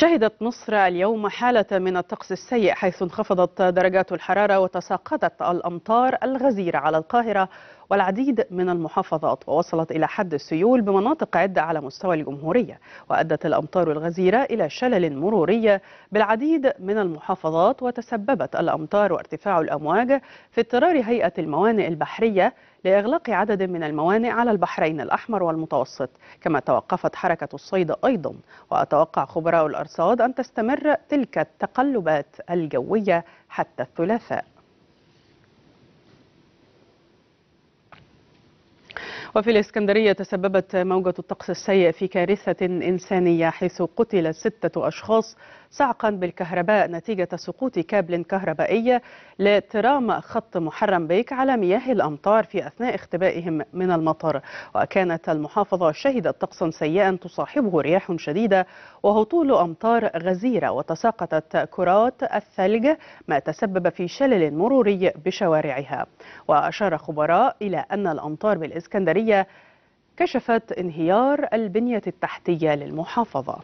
شهدت مصر اليوم حالة من الطقس السيء حيث انخفضت درجات الحرارة وتساقطت الأمطار الغزيرة على القاهرة والعديد من المحافظات ووصلت إلى حد السيول بمناطق عدة على مستوى الجمهورية وأدت الأمطار الغزيرة إلى شلل مروري بالعديد من المحافظات وتسببت الأمطار وارتفاع الأمواج في اضطرار هيئة الموانئ البحرية لإغلاق عدد من الموانئ على البحرين الأحمر والمتوسط كما توقفت حركة الصيد أيضا وأتوقع خبراء الأرصاد أن تستمر تلك التقلبات الجوية حتى الثلاثاء وفي الإسكندرية تسببت موجة الطقس السيء في كارثة إنسانية حيث قتل ستة أشخاص صعقا بالكهرباء نتيجة سقوط كابل كهربائي لترام خط محرم بيك على مياه الأمطار في أثناء اختبائهم من المطر وكانت المحافظة شهدت طقسا سيئا تصاحبه رياح شديدة وهطول أمطار غزيرة وتساقطت كرات الثلج ما تسبب في شلل مروري بشوارعها وأشار خبراء إلى أن الأمطار بالإسكندرية الصحية كشفت انهيار البنية التحتية للمحافظة